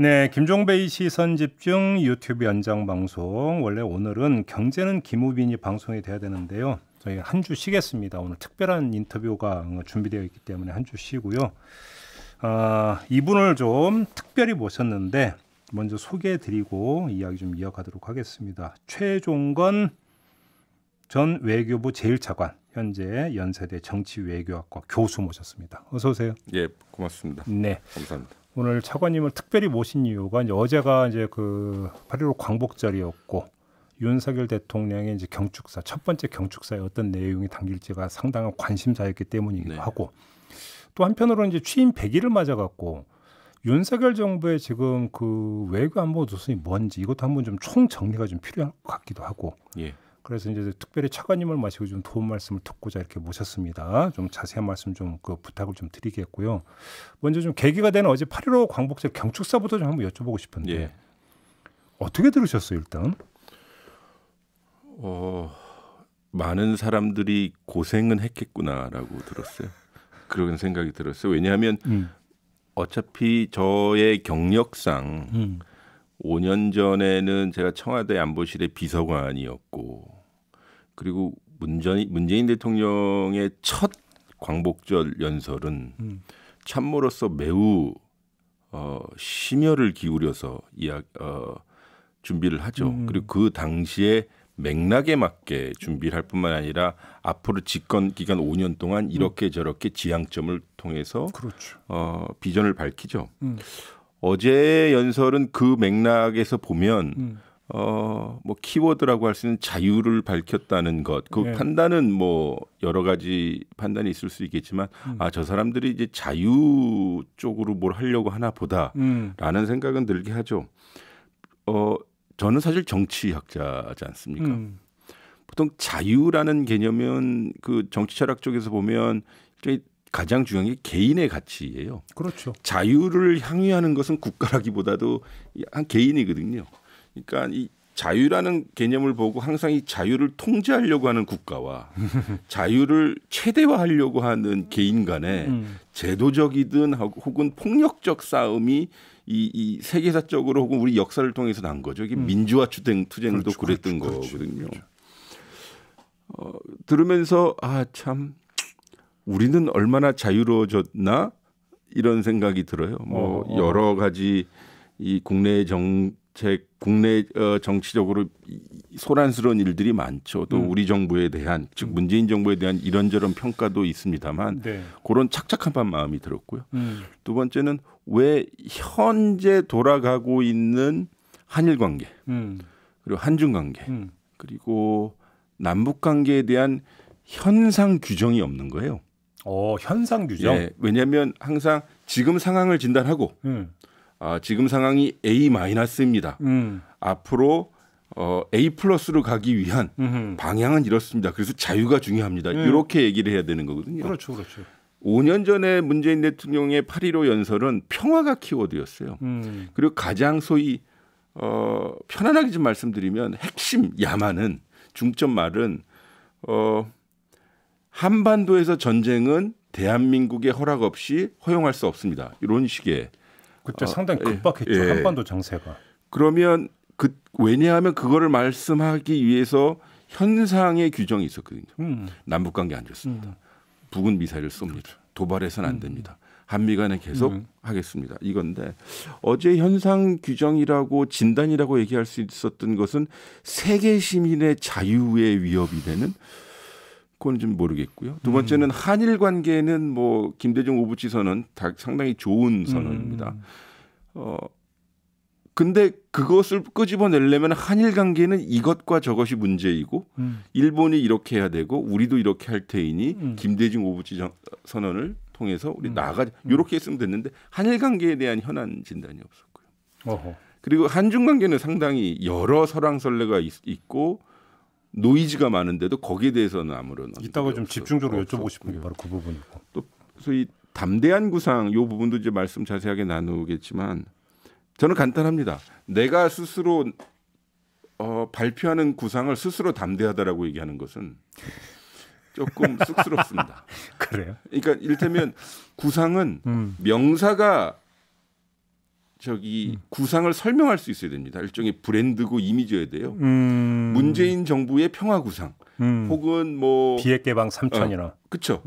네, 김종배의 시선 집중 유튜브 연장 방송 원래 오늘은 경제는 김우빈이 방송이 돼야 되는데요. 저희 한 주 쉬겠습니다. 오늘 특별한 인터뷰가 준비되어 있기 때문에 한 주 쉬고요. 아, 이분을 좀 특별히 모셨는데 먼저 소개해드리고 이야기 좀 이어가도록 하겠습니다. 최종건 전 외교부 제1차관 현재 연세대 정치외교학과 교수 모셨습니다. 어서 오세요. 예, 고맙습니다. 네, 감사합니다. 오늘 차관님을 특별히 모신 이유가 이제 어제가 이제 그8.15 광복절이었고 윤석열 대통령의 이제 경축사 첫 번째 경축사에 어떤 내용이 담길지가 상당한 관심사였기 때문이기도 네. 하고 또 한편으로는 이제 취임 100일을 맞아갖고 윤석열 정부의 지금 그 외교 안보 노선이 뭔지 이것도 한번 좀 총 정리가 좀 필요할 것 같기도 하고 예. 그래서 이제 특별히 차관님을 마시고 좀 도움 말씀을 듣고자 이렇게 모셨습니다. 좀 자세한 말씀 좀 그 부탁을 좀 드리겠고요. 먼저 좀 계기가 되는 어제 8일5 광복절 경축사부터 좀 한번 여쭤보고 싶은데 예. 어떻게 들으셨어요 일단? 어 많은 사람들이 고생은 했겠구나라고 들었어요. 그런 생각이 들었어요. 왜냐하면 음. 어차피 저의 경력상 음. 5년 전에는 제가 청와대 안보실의 비서관이었고 그리고 문재인, 문재인 대통령의 첫 광복절 연설은 음. 참모로서 매우 어, 심혈을 기울여서 이야, 기 어, 준비를 하죠. 음. 그리고 그 당시에 맥락에 맞게 준비를 할 뿐만 아니라 앞으로 집권 기간 5년 동안 이렇게 음. 저렇게 지향점을 통해서 그렇죠. 어, 비전을 밝히죠. 음. 어제의 연설은 그 맥락에서 보면 음. 어, 뭐 키워드라고 할 수 있는 자유를 밝혔다는 것. 그 네. 판단은 뭐 여러 가지 판단이 있을 수 있겠지만 음. 아, 저 사람들이 이제 자유 쪽으로 뭘 하려고 하나 보다라는 음. 생각은 들게 하죠. 어, 저는 사실 정치학자지 않습니까? 음. 보통 자유라는 개념은 그 정치 철학 쪽에서 보면 가장 중요한 게 개인의 가치예요. 그렇죠. 자유를 향유하는 것은 국가라기보다도 한 개인이거든요. 그러니까 이 자유라는 개념을 보고 항상 이 자유를 통제하려고 하는 국가와 자유를 최대화하려고 하는 개인 간에 음. 제도적이든 혹은 폭력적 싸움이 이, 이 세계사적으로 혹은 우리 역사를 통해서 난 거죠. 이게 음. 민주화 투쟁, 투쟁도 그렇죠, 그랬던 그렇죠, 거거든요. 그렇죠. 어, 들으면서 아참 우리는 얼마나 자유로워졌나 이런 생각이 들어요. 뭐 어, 어. 여러 가지 이 국내 정책, 국내 어, 정치적으로 소란스러운 일들이 많죠. 또 음. 우리 정부에 대한 즉 음. 문재인 정부에 대한 이런저런 평가도 있습니다만 네. 그런 착착한 마음이 들었고요. 음. 두 번째는 왜 현재 돌아가고 있는 한일 관계 음. 그리고 한중 관계 음. 그리고 남북 관계에 대한 현상 규정이 없는 거예요. 어, 현상 규정. 예, 왜냐하면 항상 지금 상황을 진단하고 음. 아, 지금 상황이 A 마이너스입니다. 음. 앞으로 어, A 플러스로 가기 위한 음흠. 방향은 이렇습니다. 그래서 자유가 중요합니다. 음. 이렇게 얘기를 해야 되는 거거든요. 그렇죠, 그렇죠. 5년 전에 문재인 대통령의 8.15 연설은 평화가 키워드였어요. 음. 그리고 가장 소위 어, 편안하게 좀 말씀드리면 핵심 야만은 중점 말은 어, 한반도에서 전쟁은 대한민국의 허락 없이 허용할 수 없습니다. 이런 식의 그때 어, 상당히 예, 급박했죠 예, 한반도 정세가. 그러면 그 왜냐하면 그거를 말씀하기 위해서 현상의 규정이 있었거든요. 음. 남북 관계 안 좋습니다. 음. 북은 미사일을 쏩니다. 그렇죠. 도발해서는 안 음. 됩니다. 한미 간에 계속 음. 하겠습니다. 이건데 어제 현상 규정이라고 진단이라고 얘기할 수 있었던 것은 세계 시민의 자유의 위협이 되는 그건 좀 모르겠고요. 두 음. 번째는 음. 한일 관계는 뭐 김대중 오부치 선언 다 상당히 좋은 음. 선언입니다. 음. 어 근데 그것을 끄집어내려면 한일 관계는 이것과 저것이 문제이고 음. 일본이 이렇게 해야 되고 우리도 이렇게 할 테이니 음. 김대중 오부치 선언을 통해서 우리 나가 이렇게 했으면 됐는데 한일 관계에 대한 현안 진단이 없었고요. 어허. 그리고 한중 관계는 상당히 여러 설왕설래가 있고 노이즈가 많은데도 거기에 대해서는 아무런 이따가 좀 집중적으로 여쭤보고 싶은 게 바로 그 부분이고 또소 담대한 구상 요 부분도 이제 말씀 자세하게 나누겠지만 저는 간단합니다. 내가 스스로 어, 발표하는 구상을 스스로 담대하다라고 얘기하는 것은 조금 쑥스럽습니다. 그래요? 그러니까 일테면 구상은 음. 명사가 저기 음. 구상을 설명할 수 있어야 됩니다. 일종의 브랜드고 이미지여야 돼요. 음. 문재인 정부의 평화 구상 음. 혹은 뭐 비핵 개방 3천이나 어, 그렇죠.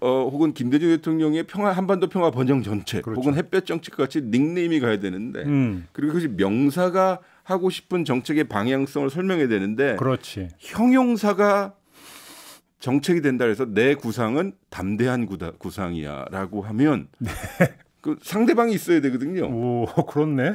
어, 혹은 김대중 대통령의 평화 한반도 평화 번영 정책 그렇죠. 혹은 햇볕 정책 같이 닉네임이 가야 되는데 음. 그리고 그것이 명사가 하고 싶은 정책의 방향성을 설명해야 되는데 그렇지. 형용사가 정책이 된다 해서 내 구상은 담대한 구상이야라고 하면 네. 그 상대방이 있어야 되거든요. 오, 그렇네.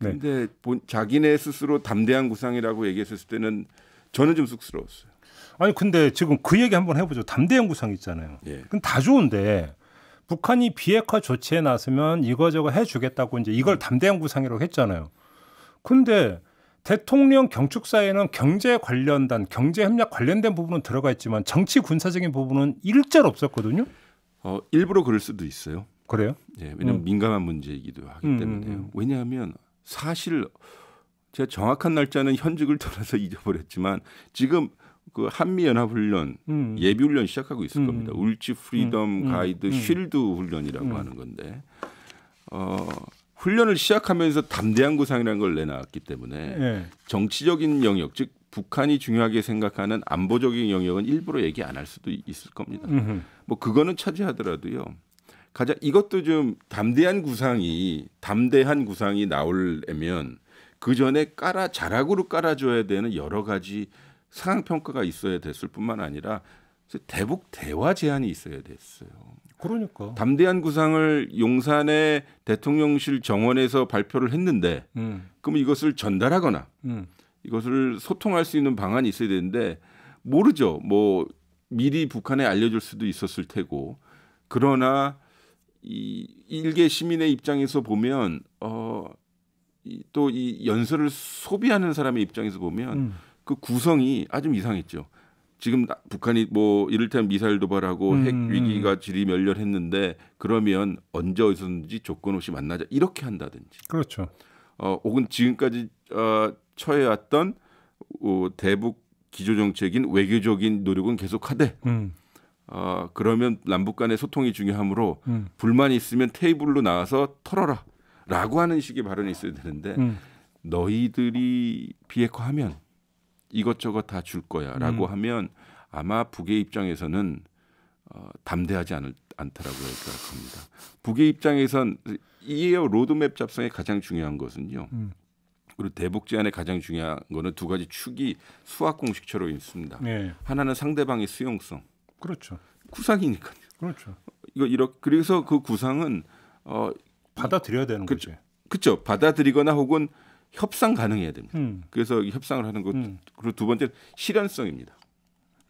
네. 근데 본, 자기네 스스로 담대한 구상이라고 얘기했을 때는 저는 좀 쑥스러웠어요. 아니 근데 지금 그 얘기 한번 해보죠. 담대한 구상 있잖아요. 예. 그럼 다 좋은데 북한이 비핵화 조치에 나서면 이거저거 해주겠다고 이제 이걸 음. 담대한 구상이라고 했잖아요. 근데 대통령 경축사에는 경제 관련단, 경제 협력 관련된 부분은 들어가 있지만 정치 군사적인 부분은 일절 없었거든요. 어, 일부러 그럴 수도 있어요. 그래요? 예, 왜냐하면 음. 민감한 문제이기도 하기 음, 음 때문에요. 음. 왜냐하면 사실 제가 정확한 날짜는 현직을 떠나서 잊어버렸지만 지금 그 한미 연합 훈련 음. 예비 훈련 시작하고 있을 겁니다. 울지 프리덤 가이드 쉴드 훈련이라고 하는 건데 어, 훈련을 시작하면서 담대한 구상이라는 걸 내놨기 때문에 네. 정치적인 영역 즉 북한이 중요하게 생각하는 안보적인 영역은 일부러 얘기 안 할 수도 있을 겁니다. 음흠. 뭐 그거는 차지하더라도요. 가장 이것도 좀 담대한 구상이 담대한 구상이 나올려면 그 전에 깔아 자락으로 깔아줘야 되는 여러 가지 상황 평가가 있어야 됐을 뿐만 아니라 대북 대화 제한이 있어야 됐어요. 그러니까 담대한 구상을 용산의 대통령실 정원에서 발표를 했는데 음. 그럼 이것을 전달하거나 음. 이것을 소통할 수 있는 방안이 있어야 되는데 모르죠. 뭐 미리 북한에 알려줄 수도 있었을 테고 그러나 이 일개 시민의 입장에서 보면 어또 이 연설을 소비하는 사람의 입장에서 보면 음. 그 구성이 아주 이상했죠. 지금 북한이 뭐 이를테면 미사일 도발하고 음, 핵 위기가 음. 질이 멸렬했는데 그러면 언제 어디서든지 조건 없이 만나자 이렇게 한다든지. 그렇죠. 어 혹은 지금까지 어, 처해왔던 어, 대북 기조 정책인 외교적인 노력은 계속하되 음. 어, 그러면 남북 간의 소통이 중요하므로 음. 불만이 있으면 테이블로 나와서 털어라 라고 하는 식의 발언이 있어야 되는데 음. 너희들이 비핵화하면 이것저것 다 줄 거야 라고 음. 하면 아마 북의 입장에서는 어, 담대하지 않을, 않다라고 얘기할 겁니다. 북의 입장에선 이에요 로드맵 작성의 가장 중요한 것은요. 음. 그리고 대북 제안의 가장 중요한 거는 두 가지 축이 수학 공식처럼 있습니다. 네. 하나는 상대방의 수용성, 그렇죠. 구상이니까요. 그렇죠. 이거 이렇게 그래서 그 구상은 어 받아들여야 되는 그, 거지. 그렇죠. 받아들이거나 혹은 협상 가능해야 됩니다. 음. 그래서 협상을 하는 것 음. 그리고 두 번째 실현성입니다.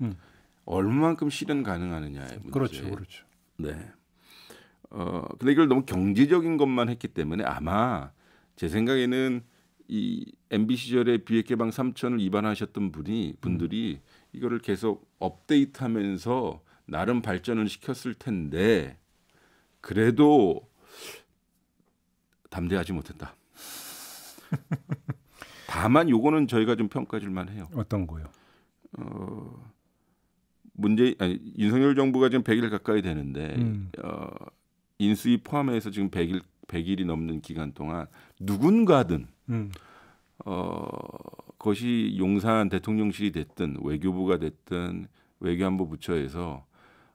음. 얼마만큼 실현 가능하느냐의 문제. 그렇죠, 그렇죠. 네. 어 근데 이걸 너무 경제적인 것만 했기 때문에 아마 제 생각에는 이 MB 시절에 비핵 개방 3천을 입안하셨던 분이 분들이 이거를 계속 업데이트하면서 나름 발전을 시켰을 텐데 그래도 담대하지 못했다. 다만 요거는 저희가 좀 평가질만 해요. 어떤 거요? 어, 문제 아니 윤석열 정부가 지금 100일 가까이 되는데 음. 어, 인수위 포함해서 지금 100일 100일이 넘는 기간 동안 누군가든 음. 어, 그것이 용산 대통령실이 됐든 외교부가 됐든 외교안보 부처에서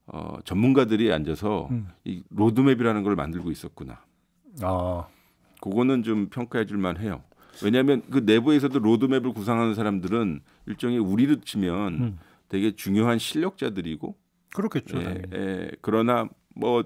어, 전문가들이 앉아서 음. 이 로드맵이라는 걸 만들고 있었구나. 아. 그거는 좀 평가해 줄 만해요. 왜냐하면 그 내부에서도 로드맵을 구상하는 사람들은 일종의 우리로 치면 음. 되게 중요한 실력자들이고 그렇겠죠. 예, 예, 그러나 뭐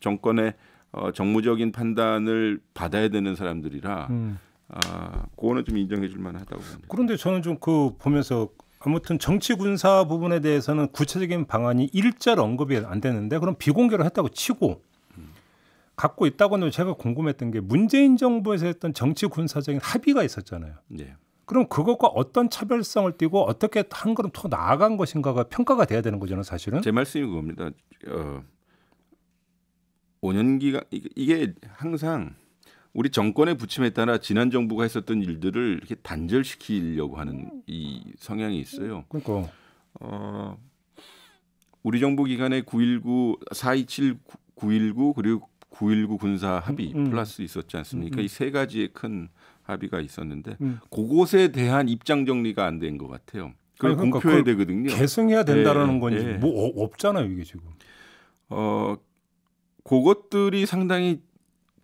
정권의 어, 정무적인 판단을 받아야 되는 사람들이라 음. 아, 그거는 좀 인정해 줄 만하다고 봅니다. 그런데 저는 좀 그 보면서 아무튼 정치 군사 부분에 대해서는 구체적인 방안이 일절 언급이 안 되는데 그럼 비공개로 했다고 치고 갖고 있다고는 제가 궁금했던 게 문재인 정부에서 했던 정치 군사적인 합의가 있었잖아요. 네. 그럼 그것과 어떤 차별성을 띠고 어떻게 한 걸음 더 나아간 것인가가 평가가 돼야 되는 거잖아요, 사실은. 제 말씀이 그겁니다. 어, 5년 기간 이게 항상 우리 정권의 부침에 따라 지난 정부가 했었던 일들을 이렇게 단절시키려고 하는 이 성향이 있어요. 그러니까 어, 우리 정부 기간에 919, 427, 919 그리고 919 군사 합의 음, 음. 플러스 있었지 않습니까? 음, 음. 이세 가지의 큰 합의가 있었는데 음. 그곳에 대한 입장 정리가 안 된 것 같아요. 그걸 그러니까 공표해야 되거든요. 계승해야 된다라는 예, 건지 예. 뭐 어, 없잖아요 이게 지금. 어 그것들이 상당히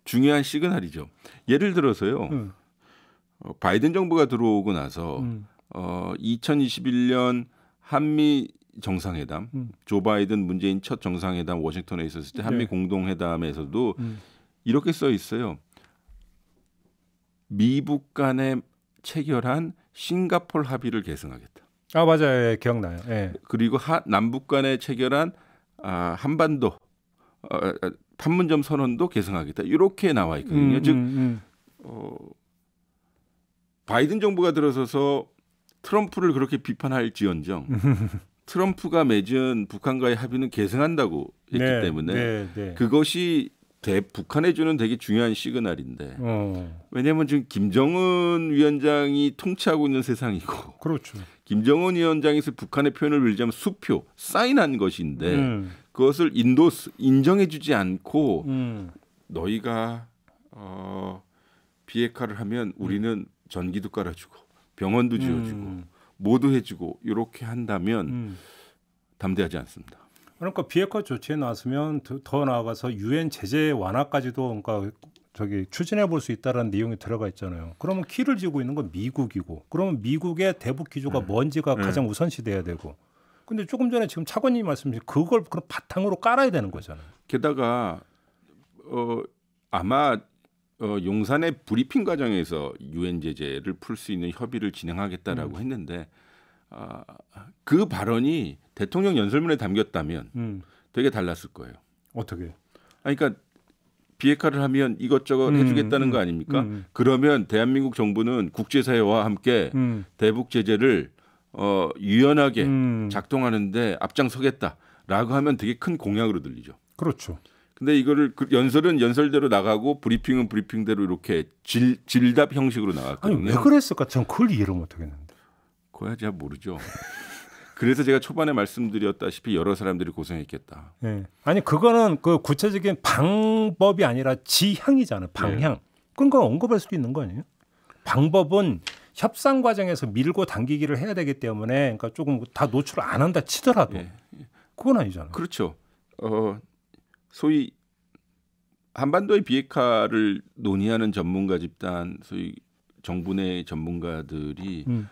중요한 시그널이죠. 예를 들어서요. 음. 바이든 정부가 들어오고 나서 음. 어 2021년 한미 정상회담, 음. 조 바이든 문재인 첫 정상회담 워싱턴에 있었을 때 네. 한미 네. 공동회담에서도 음. 이렇게 써 있어요. 미북 간에 체결한 싱가폴 합의를 계승하겠다. 아 맞아요, 예, 기억나요. 예. 그리고 하, 남북 간에 체결한 아, 한반도 어, 어, 어, 판문점 선언도 개성하겠다 이렇게 나와 있거든요. 음, 즉 음, 음, 어, 바이든 정부가 들어서서 트럼프를 그렇게 비판할지언정 트럼프가 맺은 북한과의 합의는 개성한다고 했기 네, 때문에 네, 네. 그것이 대, 북한에 주는 되게 중요한 시그널인데 어. 왜냐하면 지금 김정은 위원장이 통치하고 있는 세상이고 그렇죠. 김정은 위원장에서 북한의 표현을 빌자면 수표 사인한 것인데 음. 그것을 인도 인정해주지 않고 음. 너희가 어, 비핵화를 하면 우리는 음. 전기도 깔아주고 병원도 지어주고 음. 모두 해주고 이렇게 한다면 음. 담대하지 않습니다. 그러니까 비핵화 조치에 나서면 더 나아가서 유엔 제재 완화까지도 그러니까 저기 추진해 볼 수 있다라는 내용이 들어가 있잖아요. 그러면 키를 쥐고 있는 건 미국이고, 그러면 미국의 대북 기조가 음. 뭔지가 음. 가장 우선시돼야 되고. 근데 조금 전에 지금 차관님 말씀이 그걸 그런 바탕으로 깔아야 되는 거잖아요. 게다가 어 아마 어, 용산의 브리핑 과정에서 유엔 제재를 풀 수 있는 협의를 진행하겠다라고 음. 했는데 아, 그 발언이 대통령 연설문에 담겼다면 음. 되게 달랐을 거예요. 어떻게? 아니, 그러니까 비핵화를 하면 이것저것 음, 해주겠다는 음, 거 아닙니까? 음, 음. 그러면 대한민국 정부는 국제사회와 함께 음. 대북 제재를 어, 유연하게 작동하는데 앞장서겠다라고 하면 되게 큰 공약으로 들리죠. 그렇죠. 근데 이거를 그 연설은 연설대로 나가고 브리핑은 브리핑대로 이렇게 질, 질답 형식으로 나갔거든요. 아니 왜 그랬을까? 전 그걸 이해를 못하겠는데. 바야제 모르죠. 그래서 제가 초반에 말씀드렸다시피 여러 사람들이 고생했겠다. 네. 아니 그거는 그 구체적인 방법이 아니라 지향이잖아요. 방향. 네. 그러니까 언급할 수도 있는 거 아니에요? 방법은 협상 과정에서 밀고 당기기를 해야 되기 때문에 그러니까 조금 다 노출 을안 한다 치더라도 네. 그건 아니잖아요. 그렇죠. 어 소위 한반도의 비핵화를 논의하는 전문가 집단, 소위 정부 내 전문가들이 음.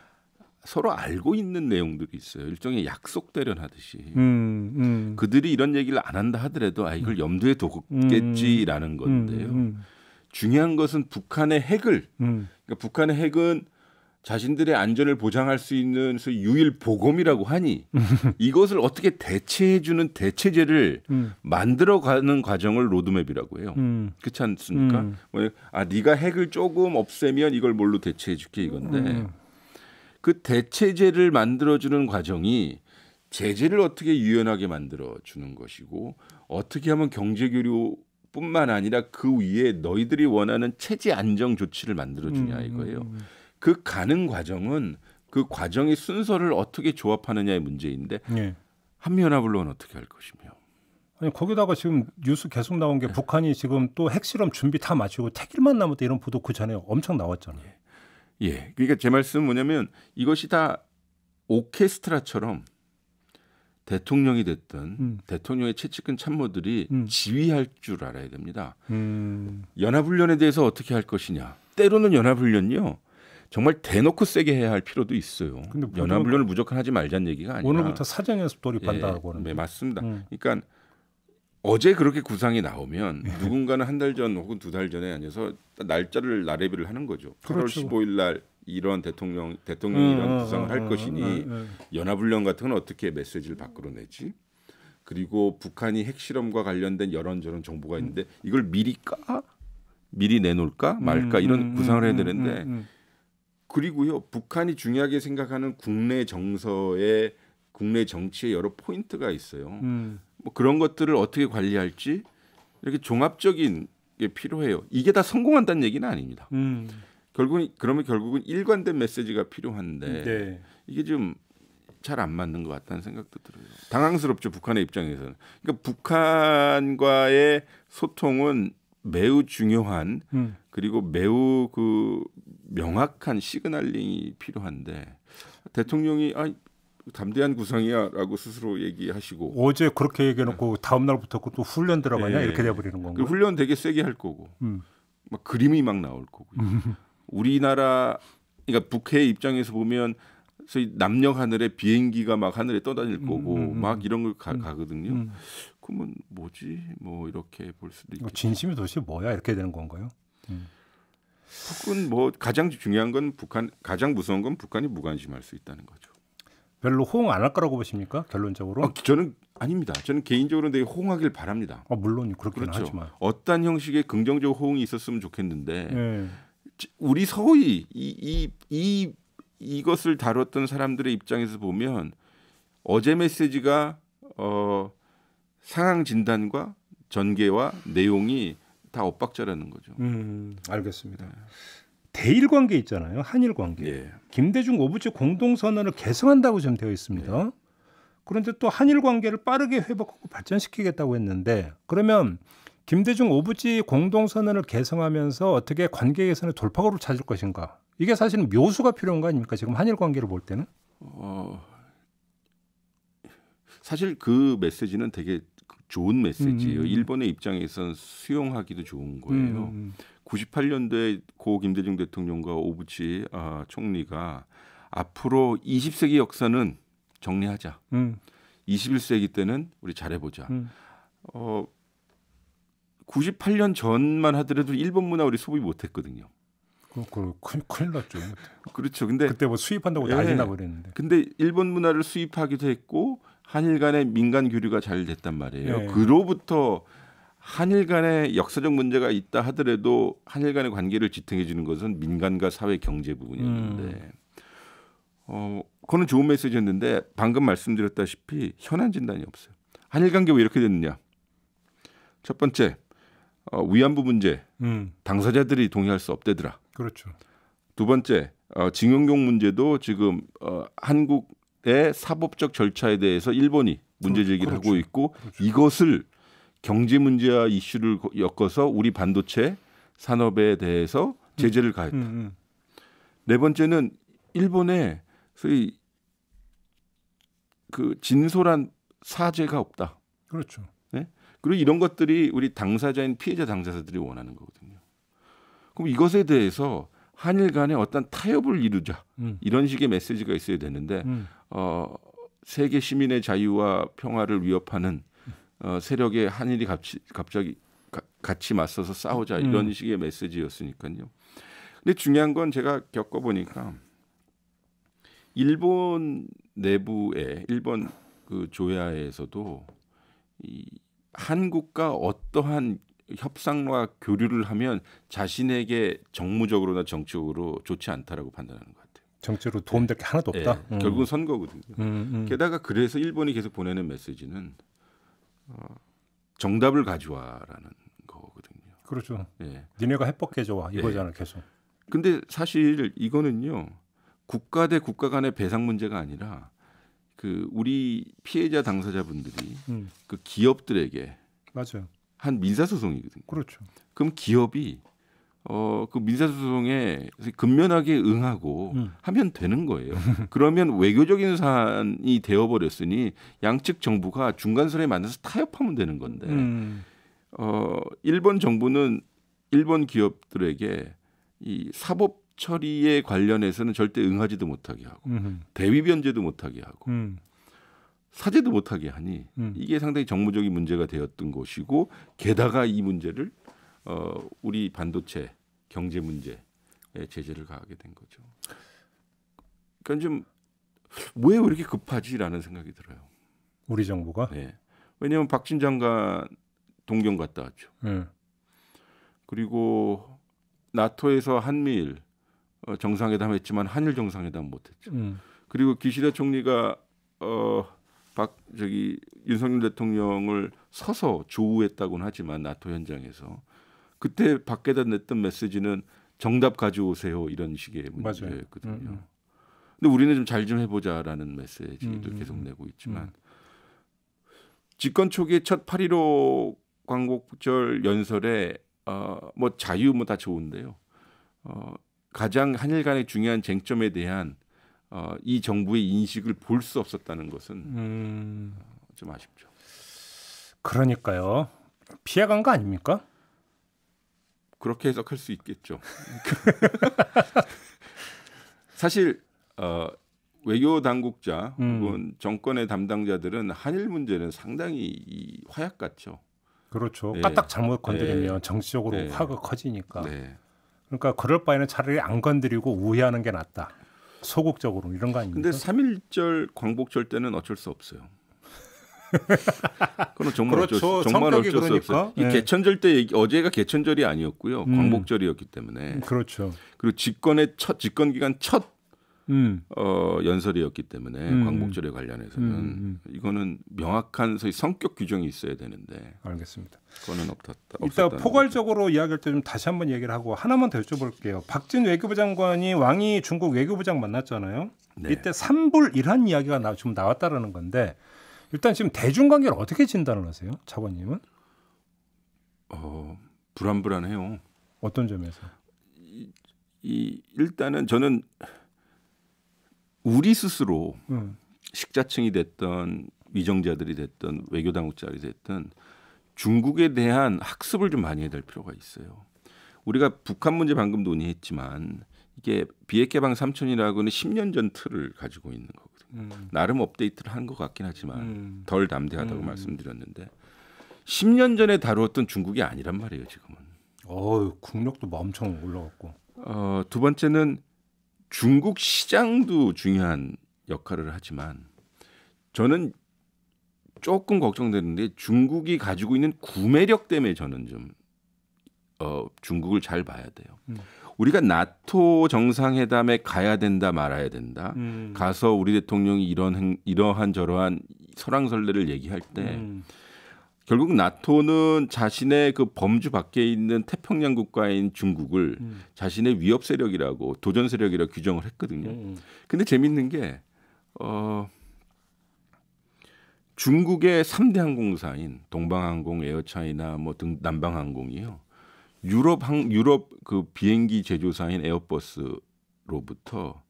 서로 알고 있는 내용들이 있어요. 일종의 약속 대련하듯이 음, 음. 그들이 이런 얘기를 안 한다 하더라도 아 이걸 음. 염두에 두겠지라는 음, 음. 건데요. 중요한 것은 북한의 핵을 그러니까 북한의 핵은 자신들의 안전을 보장할 수 있는 유일 보검이라고 하니 이것을 어떻게 대체해주는 대체제를 음. 만들어가는 과정을 로드맵이라고 해요. 음. 그렇지 않습니까? 음. 뭐, 아 네가 핵을 조금 없애면 이걸 뭘로 대체해줄게 이건데 그 대체제를 만들어주는 과정이 제재를 어떻게 유연하게 만들어주는 것이고 어떻게 하면 경제교류 뿐만 아니라 그 위에 너희들이 원하는 체제 안정 조치를 만들어주냐 음, 음, 이거예요. 음, 그 가는 과정은 그 과정의 순서를 어떻게 조합하느냐의 문제인데 네. 예. 한미연합을론 어떻게 할 것이며. 아니 거기다가 지금 뉴스 계속 나온 게 네. 북한이 지금 또 핵실험 준비 다 마치고 태일만 남았다 이런 보도 그 전에 엄청 나왔잖아요. 네. 예. 그러니까 제 말씀은 뭐냐면 이것이 다 오케스트라처럼 대통령이 됐든 음. 대통령의 최측근 참모들이 음. 지휘할 줄 알아야 됩니다. 음. 연합훈련에 대해서 어떻게 할 것이냐. 때로는 연합훈련요. 정말 대놓고 세게 해야 할 필요도 있어요. 연합훈련을 무조건 하지 말자는 얘기가 아니라 오늘부터 사전 연습 돌입한다고 예, 하는. 네, 맞습니다. 음. 그러니까 어제 그렇게 구상이 나오면 네. 누군가는 한 달 전 혹은 두 달 전에 아니어서 날짜를 나래비를 하는 거죠. 그렇죠. 8월 15일 날 이런 대통령 대통령이 이런 음, 구상을 할 음, 것이니 음, 연합훈련 같은 건 어떻게 메시지를 밖으로 내지? 그리고 북한이 핵실험과 관련된 여론저런 정보가 있는데 이걸 미리 까 미리 내놓을까 말까 이런 구상을 해야 되는데 그리고요 북한이 중요하게 생각하는 국내 정서에 국내 정치의 여러 포인트가 있어요. 뭐 그런 것들을 어떻게 관리할지 이렇게 종합적인 게 필요해요. 이게 다 성공한다는 얘기는 아닙니다. 음. 결국은 그러면 결국은 일관된 메시지가 필요한데 네. 이게 좀 잘 안 맞는 것 같다는 생각도 들어요. 당황스럽죠 북한의 입장에서는. 그러니까 북한과의 소통은 매우 중요한 음. 그리고 매우 그 명확한 시그널링이 필요한데 대통령이 아 담대한 구상이야라고 스스로 얘기하시고 어제 그렇게 얘기해놓고 네. 다음 날부터 그 또 훈련 들어가냐 예. 이렇게 돼버리는 건가요? 그 훈련 되게 세게 할 거고 음. 막 그림이 막 나올 거고 우리나라 그러니까 북해 입장에서 보면 소위 남녘 하늘에 비행기가 막 하늘에 떠다닐 음, 거고 음, 음, 음, 막 이런 걸 가, 음, 거든요 그러면 뭐지 뭐 이렇게 볼 수도 있고 진심이 도대체 뭐야 이렇게 되는 건가요? 북은 뭐 가장 중요한 건 북한 가장 무서운 건 북한이 무관심할 수 있다는 거죠. 별로 호응 안 할 거라고 보십니까? 결론적으로? 아, 저는 아닙니다. 저는 개인적으로 되게 호응하길 바랍니다. 아, 물론 그렇긴 그렇죠. 하지만 어떤 형식의 긍정적 호응이 있었으면 좋겠는데 네. 우리 서희 이, 이, 이 이것을 다뤘던 사람들의 입장에서 보면 어제 메시지가 어, 상황 진단과 전개와 내용이 다 엇박자라는 거죠. 음, 알겠습니다. 네. 대일 관계 있잖아요. 한일 관계. 예. 김대중 오부지 공동선언을 개성한다고 지금 되어 있습니다. 예. 그런데 또 한일 관계를 빠르게 회복하고 발전시키겠다고 했는데 그러면 김대중 오부지 공동선언을 개성하면서 어떻게 관계 개선의 돌파구를 찾을 것인가? 이게 사실은 묘수가 필요한 거 아닙니까? 지금 한일 관계를 볼 때는? 어, 사실 그 메시지는 되게 좋은 메시지예요. 음. 음, 음. 일본의 입장에선 수용하기도 좋은 거예요. 음. 음 98년도에 고 김대중 대통령과 오부치 어, 총리가 앞으로 20세기 역사는 정리하자. 음. 21세기 때는 우리 잘해보자. 음. 어, 98년 전만 하더라도 일본 문화 우리 소비 못했거든요. 큰, 일 났죠. 그렇죠. 근데 그때 뭐 수입한다고 예, 난리 나고 그는데 근데 일본 문화를 수입하기도 했고 한일 간의 민간 교류가 잘 됐단 말이에요. 예. 그로부터 한일 간의 역사적 문제가 있다 하더라도 한일 간의 관계를 지탱해 주는 것은 민간과 사회 경제 부분이었는데 음. 어 그거는 좋은 메시지였는데 방금 말씀드렸다시피 현안 진단이 없어요. 한일 관계 왜 이렇게 됐느냐? 첫 번째 어, 위안부 문제 음. 당사자들이 동의할 수 없대더라. 그렇죠. 두 번째 어, 징용용 문제도 지금 어, 한국의 사법적 절차에 대해서 일본이 문제 제기를 그렇죠. 하고 있고 그렇죠. 이것을 경제 문제와 이슈를 엮어서 우리 반도체 산업에 대해서 제재를 가했다. 음, 음. 음. 네 번째는 일본에 소위 그 진솔한 사죄가 없다. 그렇죠. 네? 그리고 이런 것들이 우리 당사자인 피해자 당사자들이 원하는 거거든요. 그럼 이것에 대해서 한일 간에 어떤 타협을 이루자 음. 이런 식의 메시지가 있어야 되는데 음. 어, 세계 시민의 자유와 평화를 위협하는 어, 세력의 한일이 같이, 갑자기 가, 같이 맞서서 싸우자 음. 이런 음. 식의 메시지였으니까요. 근데 중요한 건 제가 겪어보니까 일본 내부에 일본 그 조야에서도 이 한국과 어떠한 협상과 교류를 하면 자신에게 정무적으로나 정치적으로 좋지 않다라고 판단하는 것 같아요. 정치로 도움될 게 하나도 네. 없다. 네, 음. 결국은 선거거든요. 음, 음. 게다가 그래서 일본이 계속 보내는 메시지는 정답을 가져와라는 거거든요. 그렇죠. 예. 니네가 해법해져 와 이거잖아 예. 계속. 근데 사실 이거는요 국가 대 국가 간의 배상 문제가 아니라 그 우리 피해자 당사자분들이 음. 그 기업들에게 맞아요. 한 민사 소송이거든요. 그렇죠. 그럼 기업이 어, 그 민사소송에 근면하게 응하고 음. 하면 되는 거예요. 그러면 외교적인 사안이 되어버렸으니 양측 정부가 중간선에 만나서 타협하면 되는 건데, 음. 어, 일본 정부는 일본 기업들에게 이 사법 처리에 관련해서는 절대 응하지도 못하게 하고, 음. 대위 변제도 못하게 하고, 음. 사죄도 못하게 하니 음. 이게 상당히 정무적인 문제가 되었던 것이고, 게다가 이 문제를 어, 우리 반도체 경제 문제에 제재를 가하게 된 거죠. 그러니까 좀왜 이렇게 급하지라는 생각이 들어요. 우리 정부가? 네. 왜냐하면 박진 장관 동경 갔다 왔죠. 네. 그리고 나토에서 한미일 어, 정상회담 했지만 한일 정상회담 못했죠. 음. 그리고 기시다 총리가 어, 박 저기 윤석열 대통령을 서서 조우했다고는 하지만 나토 현장에서 그때 밖에다 냈던 메시지는 정답 가져오세요 이런 식의 문제였거든요. 음, 음. 근데 우리는 좀 잘좀 좀 해보자라는 메시지도 음, 음 계속 음. 내고 있지만 집권 초기의 첫8.15 광복절 연설에 어뭐 자유 뭐다 좋은데요. 어 가장 한일 간의 중요한 쟁점에 대한 어, 이 정부의 인식을 볼 수 없었다는 것은 어, 음... 좀 아쉽죠. 그러니까요. 피해간 거 아닙니까? 그렇게 해석할 수 있겠죠. 사실 어, 외교 당국자 음. 혹은 음. 정권의 담당자들은 한일 문제는 상당히 이 화약 같죠. 그렇죠. 네. 까딱 잘못 건드리면 네. 정치적으로 네. 화가 커지니까. 네. 그러니까 그럴 바에는 차라리 안 건드리고 우회하는 게 낫다. 소극적으로 이런 거 아닙니까? 근데 삼일절 광복절 때는 어쩔 수 없어요. 그건 정말 그렇죠. 어쩔 수, 정말 어쩔 그러니까. 수 없어요. 이 네. 개천절 때 얘기, 어제가 개천절이 아니었고요. 음. 광복절이었기 때문에. 음, 그렇죠. 그리고 집권의 첫 집권 기간 첫 음. 어, 연설이었기 때문에 음. 광복절에 관련해서는 음, 음, 이거는 명확한 성격 규정이 있어야 되는데. 알겠습니다. 그거는 없었다. 일단 포괄적으로 거 이야기할 때 좀 다시 한번 얘기를 하고 하나만 더 여쭤볼게요. 박진 외교부 장관이 왕이 중국 외교부장 만났잖아요. 네. 이때 삼불 이한 이야기가 나, 좀 나왔다라는 건데 일단 지금 대중관계를 어떻게 진단을 하세요, 차관님은? 어 불안불안해요. 어떤 점에서? 이, 이 일단은 저는 우리 스스로 음. 식자층이 됐던 위정자들이 됐던 외교 당국자들이 됐던 중국에 대한 학습을 좀 많이 해야 될 필요가 있어요. 우리가 북한 문제 방금 논의했지만 이게 비핵개방 삼촌이라고는 10년 전 틀을 가지고 있는 거 음. 나름 업데이트를 한 것 같긴 하지만 음. 덜 담대하다고 음. 말씀드렸는데 10년 전에 다루었던 중국이 아니란 말이에요 지금은. 어 국력도 엄청 올라갔고. 어, 두 번째는 중국 시장도 중요한 역할을 하지만 저는 조금 걱정되는데 중국이 가지고 있는 구매력 때문에 저는 좀 어, 중국을 잘 봐야 돼요. 음. 우리가 나토 정상회담에 가야 된다 말아야 된다. 음. 가서 우리 대통령이 이런 이러한 저러한 설왕설래를 얘기할 때 음. 결국 나토는 자신의 그 범주 밖에 있는 태평양 국가인 중국을 음. 자신의 위협 세력이라고 도전 세력이라고 규정을 했거든요. 음. 음. 근데 재밌는 게 어, 중국의 3대 항공사인 동방항공, 에어차이나 뭐 등 남방항공이요. 유럽 항 유럽 그 비행기 제조사인 에어버스로부터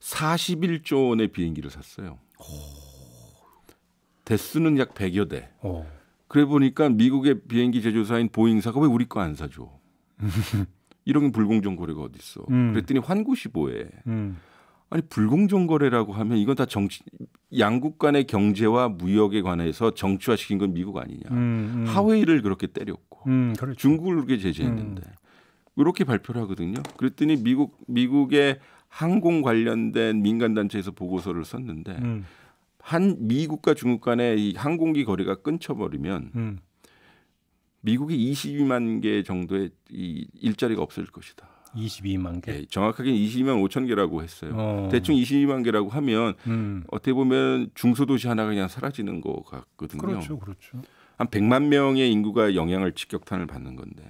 41조 원의 비행기를 샀어요. 오. 대수는 약 100여 대. 오. 어. 그래 보니까 미국의 비행기 제조사인 보잉사가 왜 우리 거 안 사줘? 이런 불공정 거래가 어디 있어? 음. 그랬더니 환구시보에 음. 아니 불공정 거래라고 하면 이건 다 정치 양국 간의 경제와 무역에 관해서 정치화시킨 건 미국 아니냐? 음, 음. 하웨이를 그렇게 때렸고 음, 그렇죠. 중국을 그렇게 제재했는데 음. 이렇게 발표를 하거든요. 그랬더니 미국 미국의 항공 관련된 민간 단체에서 보고서를 썼는데 음. 한 미국과 중국 간의 이 항공기 거리가 끊쳐버리면 음. 미국이 22만 개 정도의 이 일자리가 없어질 것이다. 22만 개. 네, 예, 정확하게 22만 5천 개라고 했어요. 어. 대충 22만 개라고 하면 음. 어떻게 보면 중소도시 하나 가 그냥 사라지는 것 같거든요. 그렇죠, 그렇죠. 한 100만 명의 인구가 영향을 직격탄을 받는 건데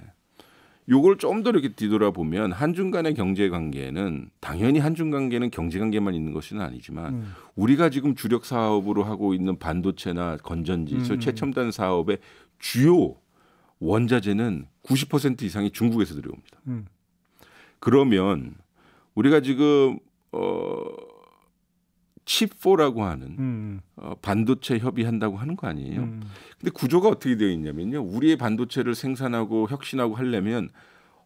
요걸 좀 더 이렇게 뒤돌아보면 한중 간의 경제 관계는 당연히 한중 관계는 경제 관계만 있는 것은 아니지만 음. 우리가 지금 주력 사업으로 하고 있는 반도체나 건전지, 음. 최첨단 사업의 주요 원자재는 90% 이상이 중국에서 들어옵니다. 음. 그러면 우리가 지금 어 칩4라고 하는 음, 음. 어, 반도체 협의한다고 하는 거 아니에요. 음. 근데 구조가 어떻게 되어 있냐면요. 우리의 반도체를 생산하고 혁신하고 하려면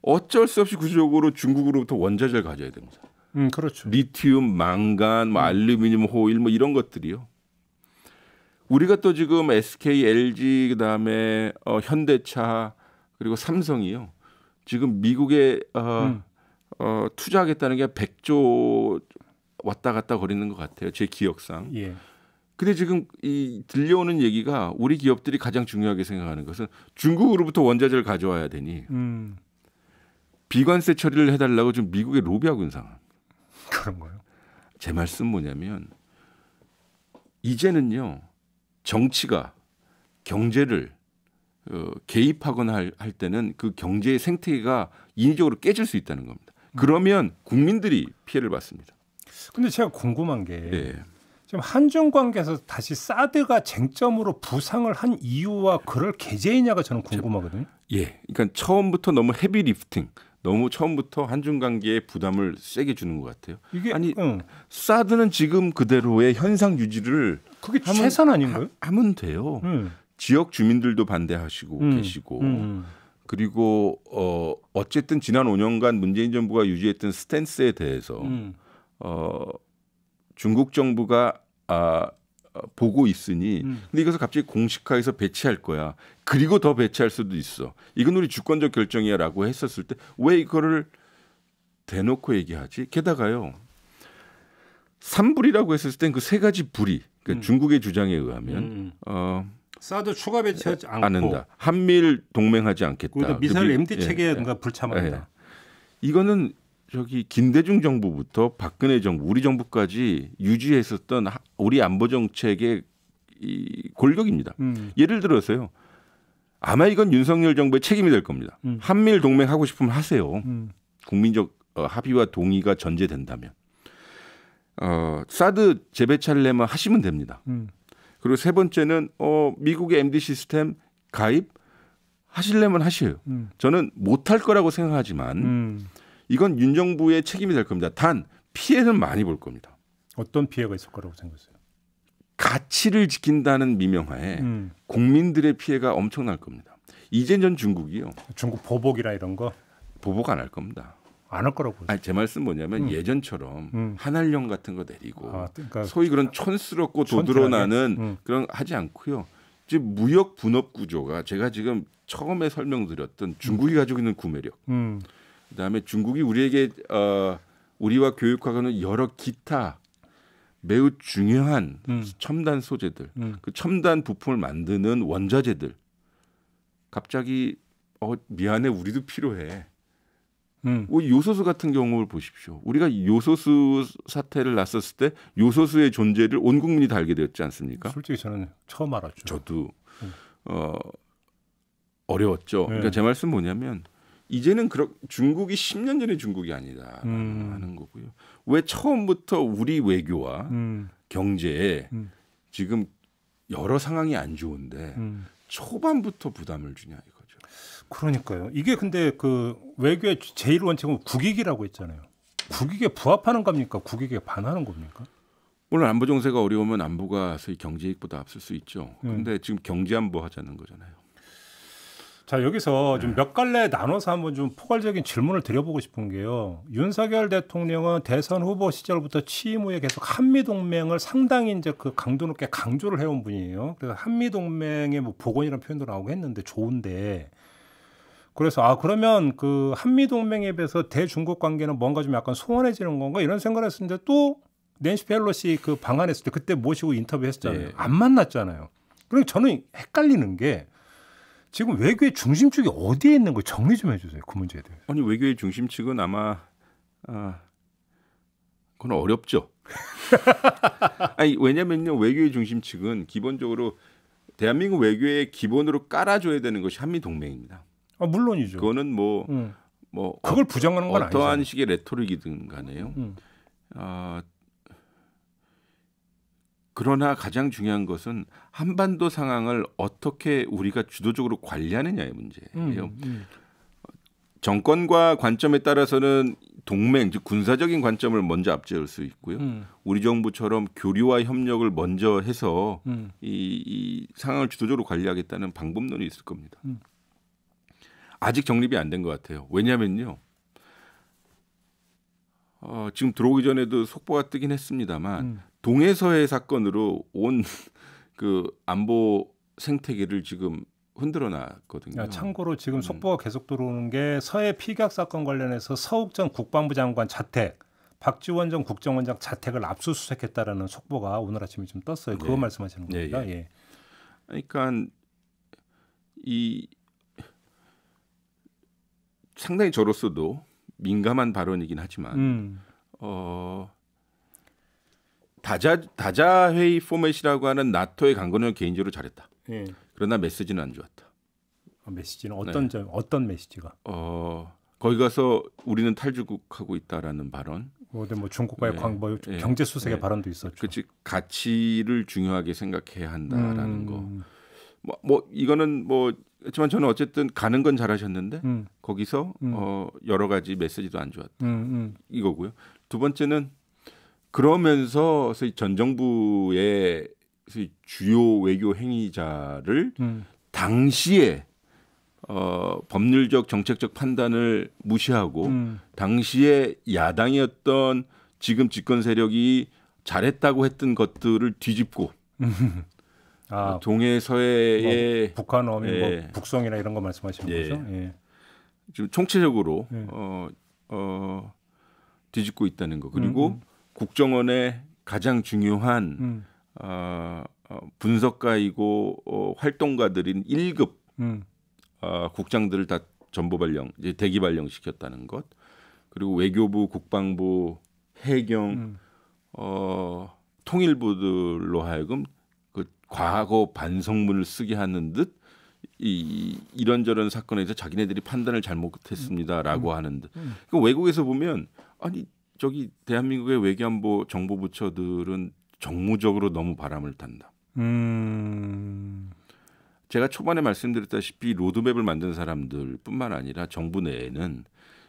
어쩔 수 없이 구조적으로 중국으로부터 원자재를 가져야 됩니다. 음, 그렇죠. 리튬, 망간, 뭐 음. 알루미늄 호일 뭐 이런 것들이요. 우리가 또 지금 SK, LG 그다음에 어, 현대차 그리고 삼성이요. 지금 미국에 어, 음. 어, 투자하겠다는 게 100조 왔다 갔다 거리는 것 같아요. 제 기억상. 예. 근데 지금 이 들려오는 얘기가 우리 기업들이 가장 중요하게 생각하는 것은 중국으로부터 원자재를 가져와야 되니 음. 비관세 처리를 해달라고 지금 미국에 로비하고 있는 상황. 그런 거요? 제 말씀 뭐냐면 이제는요 정치가 경제를 어, 개입하거나 할, 할 때는 그 경제의 생태계가 인위적으로 깨질 수 있다는 겁니다. 음. 그러면 국민들이 피해를 받습니다. 근데 제가 궁금한 게 네. 지금 한중 관계에서 다시 사드가 쟁점으로 부상을 한 이유와 그럴 계제이냐가 저는 궁금하거든요. 예. 그러니까 처음부터 너무 헤비 리프팅. 너무 처음부터 한중 관계에 부담을 세게 주는 것 같아요. 이게 아니 응. 사드는 지금 그대로의 현상 유지를 그게 하면, 최선 아닌가요? 하, 면 돼요. 응. 지역 주민들도 반대하시고 응. 계시고 그리고 어 어쨌든 지난 5년간 문재인 정부가 유지했던 스탠스에 대해서 어, 중국 정부가 아, 어, 보고 있으니 음. 근데 이것을 갑자기 공식화해서 배치할 거야. 그리고 더 배치할 수도 있어. 이건 우리 주권적 결정이야라고 했었을 때 왜 이거를 대놓고 얘기하지? 게다가요. 3불이라고 했을 땐그세 가지 불이 그러니까 음. 중국의 주장에 의하면 음, 음. 어 사드 추가 배치하지 않고 않는다. 한미일 동맹하지 않겠다. 미사일 MD 그 체계가 예, 예, 불참한다. 예. 이거는 저기 김대중 정부부터 박근혜 정부, 우리 정부까지 유지했었던 우리 안보 정책의 이 골격입니다. 음. 예를 들어서요. 아마 이건 윤석열 정부의 책임이 될 겁니다. 음. 한미일 동맹 하고 싶으면 하세요. 음. 국민적 어, 합의와 동의가 전제된다면. 어, 사드 재배찰하려 하시면 됩니다. 음. 그리고 세 번째는 어, 미국의 MD 시스템 가입 하실려면 하세요 음. 저는 못할 거라고 생각하지만 음. 이건 윤 정부의 책임이 될 겁니다. 단 피해는 많이 볼 겁니다. 어떤 피해가 있을 거라고 생각하세요? 가치를 지킨다는 미명하에 음. 국민들의 피해가 엄청날 겁니다. 이제전 중국이요. 중국 보복이라 이런 거 보복 안 할 겁니다. 안 할 거라고. 아니, 제 말씀 뭐냐면 음. 예전처럼 음. 한할령 같은 거 내리고 아, 그러니까 소위 그런 촌스럽고 도드러나는 음. 그런 하지 않고요. 지금 무역 분업 구조가 제가 지금 처음에 설명드렸던 중국이 음. 가지고 있는 구매력, 음. 그다음에 중국이 우리에게 어, 우리와 교육하고는 여러 기타 매우 중요한 음. 첨단 소재들, 음. 그 첨단 부품을 만드는 원자재들 갑자기 어 미안해 우리도 필요해. 음. 요소수 같은 경우를 보십시오. 우리가 요소수 사태를 났었을 때 요소수의 존재를 온 국민이 다 알게 되었지 않습니까? 솔직히 저는 처음 알았죠. 저도 음. 어 어려웠죠. 네. 그러니까 제 말씀 뭐냐면 이제는 그러, 중국이 10년 전의 중국이 아니다 음. 하는 거고요. 왜 처음부터 우리 외교와 음. 경제에 음. 지금 여러 상황이 안 좋은데 음. 초반부터 부담을 주냐 이거죠. 그러니까요. 이게 근데 그 외교의 제일 원칙은 국익이라고 했잖아요. 국익에 부합하는 겁니까? 국익에 반하는 겁니까? 물론 안보 정세가 어려우면 안보가 경제익보다 앞설 수 있죠. 근데 음. 지금 경제안보 하자는 거잖아요. 자 여기서 좀몇 네. 갈래 나눠서 한번 좀 포괄적인 질문을 드려보고 싶은 게요. 윤석열 대통령은 대선 후보 시절부터 취임 후에 계속 한미 동맹을 상당히 이제 그 강도 높게 강조를 해온 분이에요. 그래서 한미 동맹의 뭐 복원이라는 표현도 나오고 했는데 좋은데 그래서 아 그러면 그 한미 동맹에 비해서 대중국 관계는 뭔가 좀 약간 소원해지는 건가 이런 생각을 했었는데 또 낸시 펠로시 그 방한했을 때 그때 모시고 인터뷰했었잖아요. 네. 안 만났잖아요. 그리고 저는 헷갈리는 게 지금 외교의 중심축이 어디에 있는 걸 정리 좀 해주세요. 그 문제에 대해서. 아니 외교의 중심축은 아마 아, 그건 어렵죠. 아니 왜냐면요 외교의 중심축은 기본적으로 대한민국 외교의 기본으로 깔아줘야 되는 것이 한미 동맹입니다. 아 물론이죠. 그거는 뭐뭐 음. 뭐 그걸 부정하는 건 어떠한 아니죠. 식의 레토릭이든 간에요. 음. 어, 그러나 가장 중요한 것은 한반도 상황을 어떻게 우리가 주도적으로 관리하느냐의 문제예요. 음, 음. 정권과 관점에 따라서는 동맹, 즉 군사적인 관점을 먼저 앞세울 수 있고요. 음. 우리 정부처럼 교류와 협력을 먼저 해서 음. 이, 이, 상황을 주도적으로 관리하겠다는 방법론이 있을 겁니다. 음. 아직 정립이 안 된 것 같아요. 왜냐면요. 어, 지금 들어오기 전에도 속보가 뜨긴 했습니다만 음. 동해서의 사건으로 온 그 안보 생태계를 지금 흔들어 놨거든요. 아, 참고로 지금 음. 속보가 계속 들어오는 게 서해 피격 사건 관련해서 서욱 전 국방부 장관 자택 박지원 전 국정원장 자택을 압수수색했다라는 속보가 오늘 아침에 좀 떴어요. 그거 네. 말씀하시는 예, 겁니다. 네, 예. 예. 그러니까 이 상당히 저로서도 민감한 발언이긴 하지만 음. 어 다자 다자 회의 포맷이라고 하는 나토의 강건을 개인적으로 잘했다. 예. 그러나 메시지는 안 좋았다. 아, 메시지는 네. 어떤 네. 점 어떤 메시지가? 어 거기 가서 우리는 탈주국하고 있다라는 발언. 어, 네, 뭐 중국과의 네. 광, 뭐 예. 경제 수색의 네. 발언도 있었죠. 그렇 가치를 중요하게 생각해야 한다라는 음. 거. 뭐, 뭐 이거는 뭐 하지만 저는 어쨌든 가는 건 잘하셨는데 음. 거기서 음. 어, 여러 가지 메시지도 안 좋았다. 음, 음. 이거고요. 두 번째는 그러면서 전 정부의 주요 외교 행위자를 음. 당시에 어, 법률적 정책적 판단을 무시하고 음. 당시에 야당이었던 지금 집권 세력이 잘했다고 했던 것들을 뒤집고 아, 동해 서해의 뭐 북한 어민, 뭐 예. 뭐 북송이나 이런 거 말씀하시는 예. 거죠? 예. 지금 총체적으로 예. 어, 어, 뒤집고 있다는 거 그리고 음. 음. 국정원의 가장 중요한 음. 어, 어 분석가이고 어, 활동가들인 1급 음. 어, 국장들을 다 전보 발령, 이제 대기 발령 시켰다는 것. 그리고 외교부, 국방부, 해경, 음. 어, 통일부들로 하여금 그 과거 반성문을 쓰게 하는 듯 이, 이런저런 사건에서 자기네들이 판단을 잘못했습니다라고 음. 하는 듯. 음. 그 그러니까 외국에서 보면 아니 저기 대한민국의 외교안보 정보부처들은 정무적으로 너무 바람을 탄다. 음... 제가 초반에 말씀드렸다시피 로드맵을 만든 사람들뿐만 아니라 정부 내에는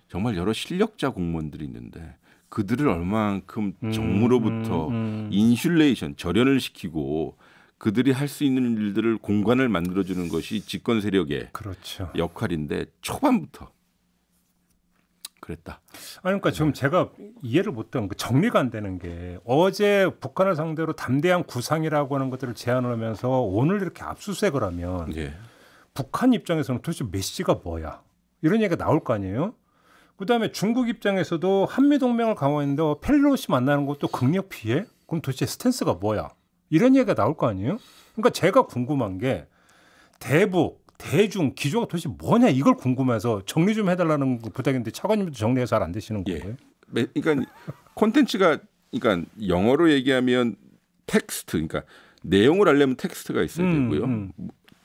정말 여러 실력자 공무원들이 있는데 그들을 얼만큼 음, 정무로부터 음, 음, 인슐레이션 절연을 시키고 그들이 할 수 있는 일들을 공간을 만들어주는 것이 집권 세력의 그렇죠. 역할인데 초반부터 그랬다. 아니 그러니까 지금 네. 제가 이해를 못한 그 정리가 안 되는 게 어제 북한을 상대로 담대한 구상이라고 하는 것들을 제안을 하면서 오늘 이렇게 압수수색을 하면 예. 북한 입장에서는 도대체 메시지가 뭐야? 이런 얘기가 나올 거 아니에요? 그다음에 중국 입장에서도 한미 동맹을 강화했는데 뭐 펠로시 만나는 것도 극력 피해? 그럼 도대체 스탠스가 뭐야? 이런 얘기가 나올 거 아니에요? 그러니까 제가 궁금한 게 대북 대중 기조가 도대체 뭐냐 이걸 궁금해서 정리 좀 해달라는 부탁인데 차관님도 정리해서 잘안 되시는 거예요? 예. 그러니까 콘텐츠가 그러니까 영어로 얘기하면 텍스트 그러니까 내용을 알려면 텍스트가 있어야 음, 되고요. 음,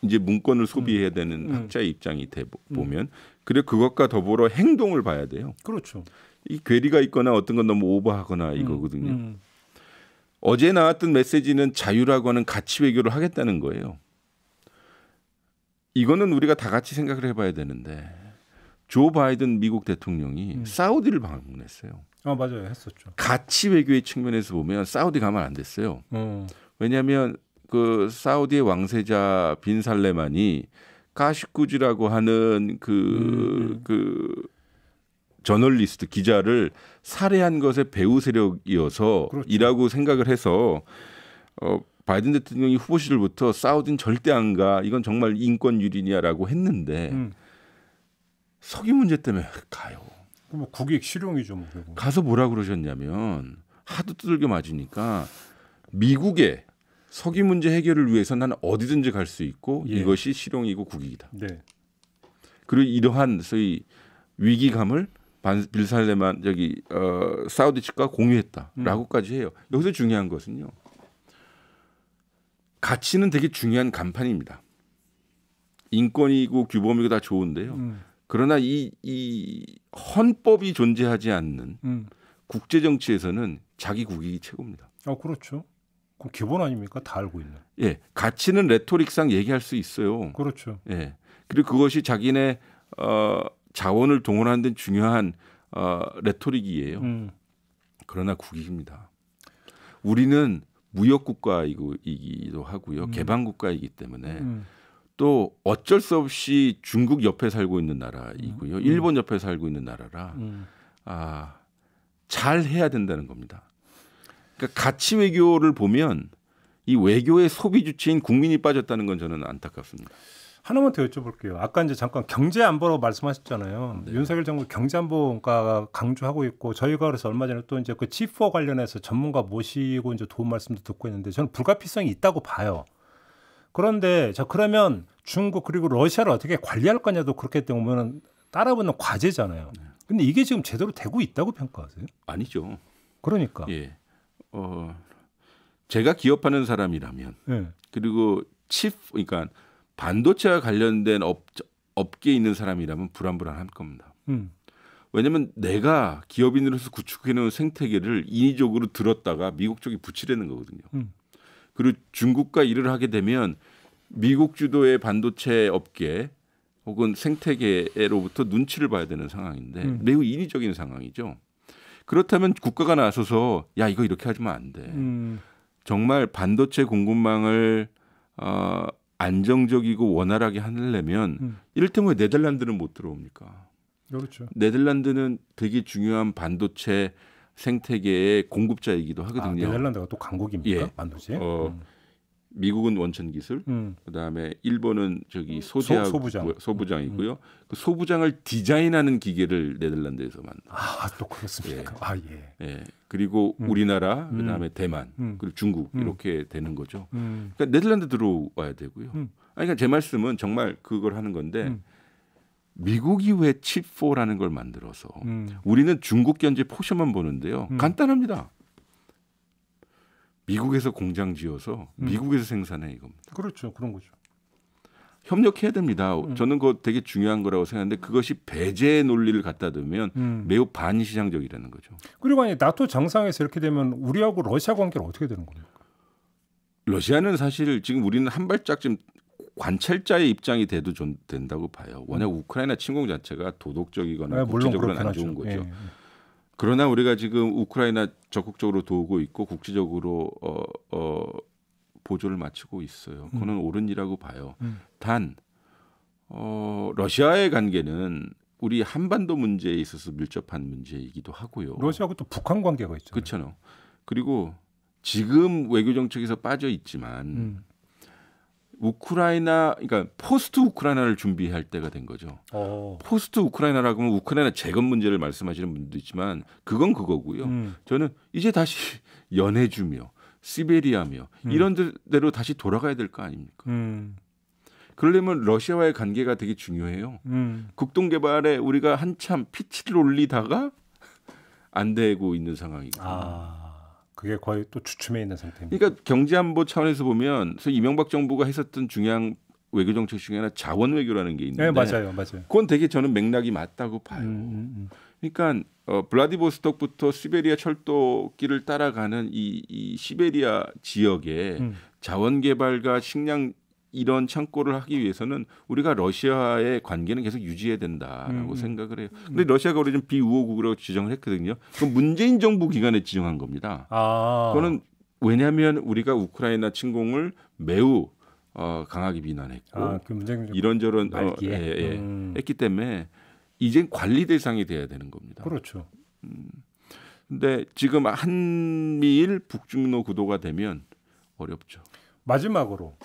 이제 문건을 소비해야 음. 되는 음. 학자의 입장이 돼 보면 그리고 그것과 더불어 행동을 봐야 돼요. 그렇죠. 이 괴리가 있거나 어떤 건 너무 오버하거나 이거거든요. 어제 나왔던 메시지는 자유라고 하는 가치 외교를 하겠다는 거예요. 이거는 우리가 다 같이 생각을 해봐야 되는데 조 바이든 미국 대통령이 음. 사우디를 방문했어요. 아 맞아요, 했었죠. 가치 외교의 측면에서 보면 사우디 가면 안 됐어요. 어. 왜냐하면 그 사우디의 왕세자 빈 살레만이 까시쿠지라고 하는 그그 음, 음. 그 저널리스트 기자를 살해한 것의 배후 세력이어서 그렇죠. 이라고 생각을 해서 어, 바이든 대통령이 후보 시절부터 사우디는 절대 안 가. 이건 정말 인권 유린이야라고 했는데 음. 석유 문제 때문에 가요. 뭐 국익 실용이죠. 뭐 가서 뭐라 그러셨냐면 하도 두들겨 맞으니까 미국의 석유 문제 해결을 위해서 나는 어디든지 갈 수 있고 예. 이것이 실용이고 국익이다. 네. 그리고 이러한 소위 위기감을 빌살레만 저기 어, 사우디 측과 공유했다라고까지 해요. 음. 여기서 중요한 것은요. 가치는 되게 중요한 간판입니다. 인권이고 규범이고 다 좋은데요. 음. 그러나 이, 이 헌법이 존재하지 않는 음. 국제 정치에서는 자기 국익이 최고입니다. 아 그렇죠. 그 기본 아닙니까? 다 알고 있는. 예, 가치는 레토릭상 얘기할 수 있어요. 그렇죠. 예, 그리고 그것이 자기네 어, 자원을 동원하는 데 중요한 어, 레토릭이에요. 음. 그러나 국익입니다. 우리는 무역 국가이기도 하고요. 음. 개방 국가이기 때문에 음. 또 어쩔 수 없이 중국 옆에 살고 있는 나라이고요. 음. 일본 옆에 살고 있는 나라라 음. 아, 잘 해야 된다는 겁니다. 그러니까 가치 외교를 보면 이 외교의 소비 주체인 국민이 빠졌다는 건 저는 안타깝습니다. 하나만 더 여쭤볼게요. 아까 이제 잠깐 경제 안보라고 말씀하셨잖아요. 네. 윤석열 정부 경제 안보가 강조하고 있고 저희가 그래서 얼마 전에 또 이제 그 치포 관련해서 전문가 모시고 이제 도움 말씀도 듣고 있는데 저는 불가피성이 있다고 봐요. 그런데 자 그러면 중국 그리고 러시아를 어떻게 관리할 거냐도 그렇게 되면 따라붙는 과제잖아요. 네. 근데 이게 지금 제대로 되고 있다고 평가하세요? 아니죠. 그러니까. 예. 어 제가 기업하는 사람이라면 예. 그리고 치프 그러니까 반도체와 관련된 업, 업계에 있는 사람이라면 불안불안할 겁니다. 음. 왜냐하면 내가 기업인으로서 구축해놓은 생태계를 인위적으로 들었다가 미국 쪽이 붙이려는 거거든요. 음. 그리고 중국과 일을 하게 되면 미국 주도의 반도체 업계 혹은 생태계로부터 눈치를 봐야 되는 상황인데 음. 매우 인위적인 상황이죠. 그렇다면 국가가 나서서 야 이거 이렇게 하지면 안 돼. 음. 정말 반도체 공급망을 어, 안정적이고 원활하게 하려면 음. 이를테면 네덜란드는 못 들어옵니까? 그렇죠. 네덜란드는 되게 중요한 반도체 생태계의 공급자이기도 아, 하거든요. 아, 네덜란드가 또 강국입니까? 예. 반도체? 어, 음. 미국은 원천 기술, 음. 그다음에 일본은 저기 소재 소부장. 뭐 소부장이고요. 음, 음. 그 소부장을 디자인하는 기계를 네덜란드에서 만든. 아또 아, 그렇습니까? 예. 아 예. 예. 그리고 음. 우리나라, 음. 그다음에 대만, 음. 그리고 중국 이렇게 되는 거죠. 그러니까 네덜란드 들어와야 되고요. 아니, 그러니까 제 말씀은 정말 그걸 하는 건데. 미국이 왜 칩4라는 걸 만들어서 우리는 중국 견제 포션만 보는데요. 간단합니다. 미국에서 공장 지어서 음. 미국에서 생산해 이겁니다. 그렇죠. 그런 거죠. 협력해야 됩니다. 음. 저는 그거 되게 중요한 거라고 생각하는데 그것이 배제 논리를 갖다 두면 음. 매우 반시장적이라는 거죠. 그리고 아니 나토 정상에서 이렇게 되면 우리하고 러시아 관계는 어떻게 되는 겁니까? 러시아는 사실 지금 우리는 한 발짝 지 관찰자의 입장이 돼도 된다고 봐요. 워낙 음. 우크라이나 침공 자체가 도덕적이거나 네, 국제적으로는 안 좋은 거죠. 예, 예. 그러나 우리가 지금 우크라이나 적극적으로 도우고 있고 국제적으로 어, 어, 보조를 마치고 있어요. 음. 그거는 음. 옳은이라고 일 봐요. 음. 단 어, 러시아의 관계는 우리 한반도 문제에 있어서 밀접한 문제이기도 하고요. 러시아하고 또 북한 관계가 있죠. 그렇죠. 그리고 지금 외교 정책에서 빠져 있지만 음. 우크라이나 그러니까 포스트 우크라이나를 준비할 때가 된 거죠. 오. 어. 포스트 우크라이나라고 하면 우크라이나 재건 문제를 말씀하시는 분도 있지만 그건 그거고요. 음. 저는 이제 다시 연해주며 시베리아며 음. 이런 데로 다시 돌아가야 될 거 아닙니까? 음. 그러려면 러시아와의 관계가 되게 중요해요. 국동 음. 개발에 우리가 한참 피치를 올리다가 안 되고 있는 상황이고. 아. 그게 거의 또 주춤해 있는 상태입니다. 그러니까 경제안보 차원에서 보면 이명박 정부가 했었던 중요한 외교 정책 중에 하나 자원 외교라는 게 있는데, 네, 맞아요, 맞아요. 그건 되게 저는 맥락이 맞다고 봐요. 음, 음, 음. 그러니까 어, 블라디보스톡부터 시베리아 철도길을 따라가는 이, 이 시베리아 지역에 음. 자원 개발과 식량 이런 창고를 하기 위해서는 우리가 러시아의 관계는 계속 유지해야 된다라고 음. 음. 생각을 해요. 음. 근데 러시아가 우리 좀 비우호국으로 지정을 했거든요. 그건 문재인 정부 기간에 지정한 겁니다. 아. 그거는 왜냐하면 우리가 우크라이나 침공을 매우 어, 강하게 비난했고 아, 그 이런저런 어, 예, 예, 음. 했기 때문에 이젠 관리 대상이 돼야 되는 겁니다. 그렇죠. 음. 근데 지금 한미일 북중로 구도가 되면 어렵죠. 마지막으로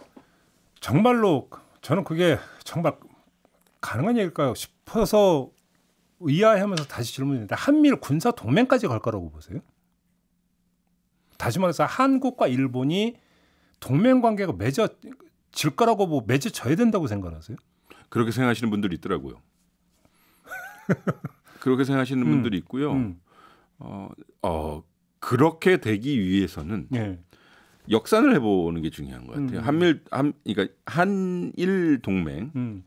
정말로 저는 그게 정말 가능한 얘기일까요 싶어서 의아해하면서 다시 질문인데 한미 군사 동맹까지 갈 거라고 보세요? 다시 말해서 한국과 일본이 동맹 관계가 맺어질 거라고 뭐 맺어져야 된다고 생각하세요? 그렇게 생각하시는 분들이 있더라고요. 그렇게 생각하시는 음, 분들이 있고요. 음. 어, 어, 그렇게 되기 위해서는 네. 역산을 해보는 게 중요한 것 같아요. 음. 한밀 한 그러니까 한일 동맹 음.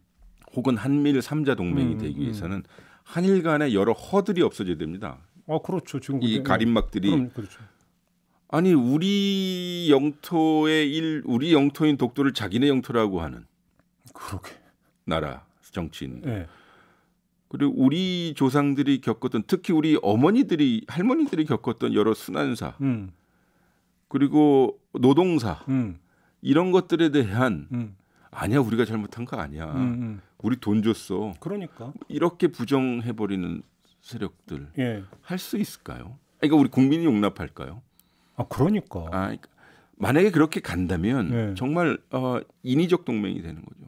혹은 한미일 삼자 동맹이 음, 되기 음. 위해서는 한일 간에 여러 허들이 없어져야 됩니다. 아 그렇죠. 지금 이 가림막들이 그 그렇죠. 아니 우리 영토의 일 우리 영토인 독도를 자기네 영토라고 하는 그렇게 나라 정치인 네. 그리고 우리 조상들이 겪었던 특히 우리 어머니들이 할머니들이 겪었던 여러 순환사 음. 그리고 노동사 음. 이런 것들에 대한 음. 아니야 우리가 잘못한 거 아니야 음, 음. 우리 돈 줬어 그러니까 이렇게 부정해 버리는 세력들 예. 할수 있을까요? 그러니까 우리 국민이 용납할까요? 아 그러니까. 아, 그러니까 만약에 그렇게 간다면 예. 정말 어, 인위적 동맹이 되는 거죠.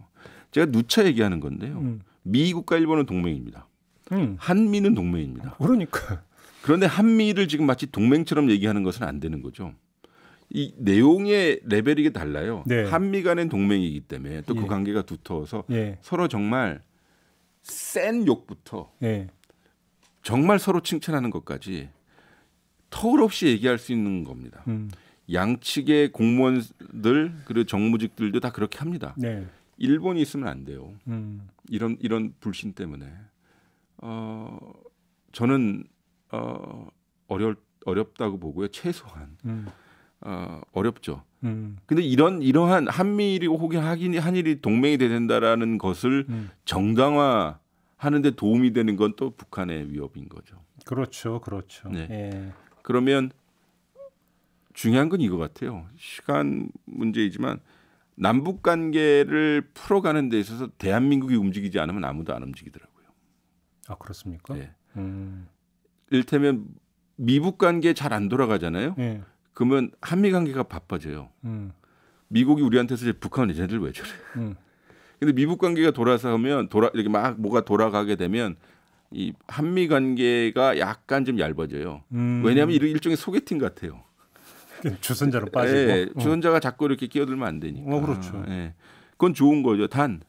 제가 누차 얘기하는 건데요. 음. 미국과 일본은 동맹입니다. 음. 한미는 동맹입니다. 그러니까. 그런데 한미를 지금 마치 동맹처럼 얘기하는 것은 안 되는 거죠. 이 내용의 레벨이 달라요. 네. 한미 간의 동맹이기 때문에 또그 예. 관계가 두터워서 예. 서로 정말 센 욕부터 예. 정말 서로 칭찬하는 것까지 터울없이 얘기할 수 있는 겁니다. 음. 양측의 공무원들 그리고 정무직들도 다 그렇게 합니다. 네. 일본이 있으면 안 돼요. 음. 이런 이런 불신 때문에 어 저는 어 어렵 어렵다고 보고요. 최소한 음. 어, 어렵죠. 음. 근데 이런 이러한 한미일이고 혹은 한일이 동맹이 돼야 된다라는 것을 음. 정당화 하는데 도움이 되는 건 또 북한의 위협인 거죠. 그렇죠, 그렇죠. 네. 예. 그러면 중요한 건 이거 같아요. 시간 문제이지만 남북 관계를 풀어가는 데 있어서 대한민국이 움직이지 않으면 아무도 안 움직이더라고요. 아 그렇습니까? 네. 음. 일테면 미북 관계 잘 안 돌아가잖아요. 예. 그러면 한미 관계가 바빠져요. 음. 미국이 우리한테서 이제 북한 이제들 왜 저래? 음. 근데 미국 관계가 돌아서면 돌아 이렇게 막 뭐가 돌아가게 되면 이 한미 관계가 약간 좀 얇아져요. 음. 왜냐하면 일종의 소개팅 같아요. 주선자로 예, 빠지고 예, 어. 주선자가 자꾸 이렇게 끼어들면 안 되니까. 어, 그렇죠. 예. 그건 좋은 거죠. 단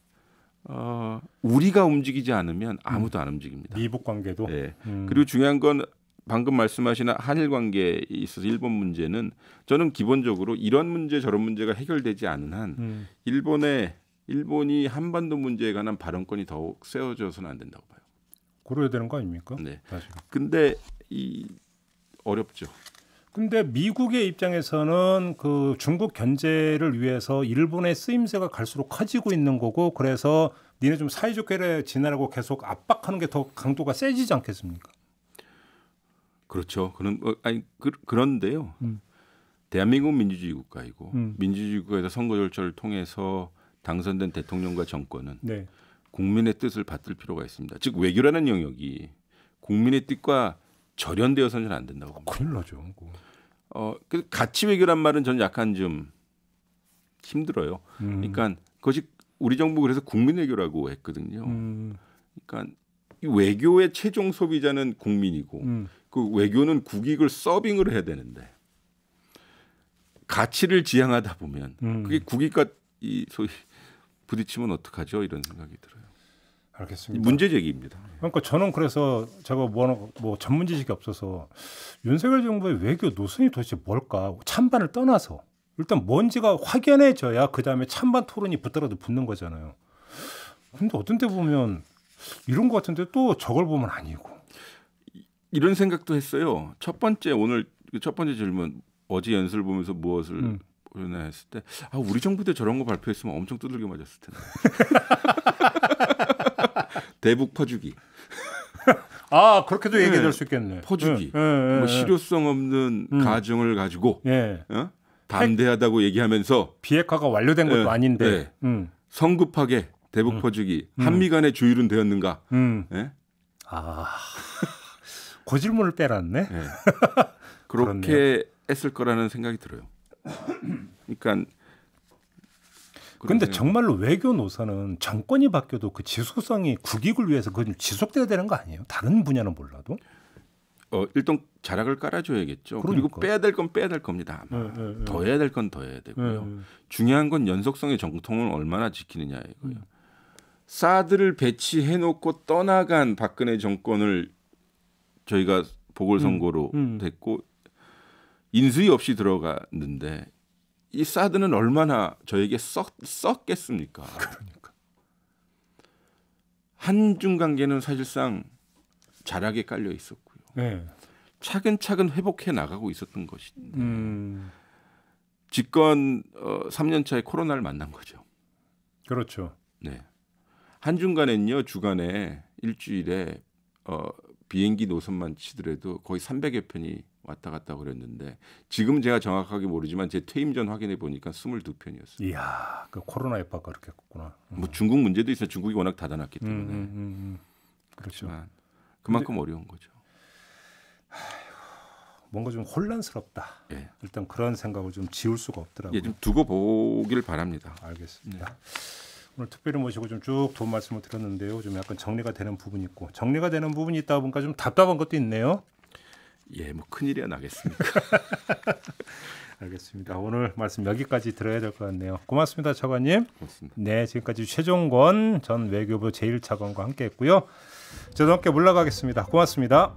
어, 우리가 움직이지 않으면 아무도 안 움직입니다. 미북 관계도. 예. 음. 그리고 중요한 건 방금 말씀하신 한일 관계에 있어서 일본 문제는 저는 기본적으로 이런 문제 저런 문제가 해결되지 않은 한 음. 일본의 일본이 한반도 문제에 관한 발언권이 더욱 세워져서는 안 된다고 봐요. 그래야 되는 거 아닙니까? 네. 사실. 데이 어렵죠. 근데 미국의 입장에서는 그 중국 견제를 위해서 일본의 쓰임새가 갈수록 커지고 있는 거고 그래서 니네 좀 사이좋게 지내라고 계속 압박하는 게 더 강도가 세지지 않겠습니까? 그렇죠. 그런 어, 아니 그, 런데요 음. 대한민국 민주주의 국가이고 음. 민주주의 국가에서 선거 절차를 통해서 당선된 대통령과 정권은 네. 국민의 뜻을 받들 필요가 있습니다. 즉 외교라는 영역이 국민의 뜻과 절연되어서는 안 된다고 봅니다. 큰일 나죠. 어, 같이 그 외교란 말은 저는 약간 좀 힘들어요. 음. 그러니까 그것이 우리 정부 그래서 국민 외교라고 했거든요. 음. 그러니까 외교의 최종 소비자는 국민이고 음. 그 외교는 국익을 서빙을 해야 되는데 가치를 지향하다 보면 음. 그게 국익과 이 소위 부딪히면 어떡하죠? 이런 생각이 들어요. 알겠습니다. 문제 제기입니다. 그러니까 저는 그래서 제가 뭐, 뭐 전문 지식이 없어서 윤석열 정부의 외교 노선이 도대체 뭘까? 찬반을 떠나서 일단 뭔지가 확연해져야 그 다음에 찬반 토론이 붙더라도 붙는 거잖아요. 근데 어떤 때 보면 이런 것 같은데 또 저걸 보면 아니고 이런 생각도 했어요. 첫 번째 오늘 첫 번째 질문 어제 연설 보면서 무엇을 음. 보려나 했을 때 아, 우리 정부 때 저런 거 발표했으면 엄청 두들겨 맞았을 텐데. 대북 퍼주기. 아 그렇게도 얘기해줄수 네. 있겠네. 퍼주기. 네, 네, 뭐 실효성 없는 음. 가정을 가지고 어? 담대하다고 얘기하면서 비핵화가 완료된 것도 아닌데 음. 성급하게 대북 음. 퍼주기 음. 한미 간의 조율은 되었는가? 음. 아. 고질문을 빼놨네. 네. 그렇게 그렇네요. 했을 거라는 생각이 들어요. 그러니까 근데 정말로 외교 노선은 정권이 바뀌어도 그 지속성이 국익을 위해서 그건 지속돼야 되는 거 아니에요? 다른 분야는 몰라도. 어, 일단 자락을 깔아줘야겠죠. 그러니까. 그리고 빼야 될 건 빼야 될 겁니다. 아마. 네, 네, 네. 더 해야 될 건 더 해야 되고요. 네, 네. 중요한 건 연속성의 정통을 얼마나 지키느냐 이거예요. 음. 사드를 배치해놓고 떠나간 박근혜 정권을 저희가 보궐선거로 음, 음. 됐고 인수위 없이 들어갔는데 이 사드는 얼마나 저에게 썩겠습니까 그러니까 한중 관계는 사실상 자락에 깔려 있었고요. 네. 차근차근 회복해 나가고 있었던 것인데 음. 집권 어, 3년 차에 코로나를 만난 거죠. 그렇죠. 네. 한중간엔요 주간에 일주일에 어, 비행기 노선만 치더라도 거의 300여 편이 왔다 갔다 그랬는데 지금 제가 정확하게 모르지만 제 퇴임 전 확인해 보니까 22편이었어요. 이야, 그 코로나 여파가 그렇겠구나. 음. 뭐 중국 문제도 있어. 중국이 워낙 닫아놨기 음, 때문에. 음, 음, 음. 그렇죠. 그만큼 근데, 어려운 거죠. 뭔가 좀 혼란스럽다. 예. 일단 그런 생각을 좀 지울 수가 없더라고요. 예, 좀 두고 보길 바랍니다. 알겠습니다. 네. 오늘 특별히 모시고 좀 쭉 돈 말씀을 드렸는데요. 좀 약간 정리가 되는 부분이 있고 정리가 되는 부분이 있다 보니까 좀 답답한 것도 있네요. 예, 뭐 큰일이야 나겠습니까? 알겠습니다. 오늘 말씀 여기까지 들어야 될 것 같네요. 고맙습니다, 차관님. 고맙습니다. 네, 지금까지 최종권 전 외교부 제1차관과 함께했고요. 저도 함께 물러가겠습니다. 고맙습니다.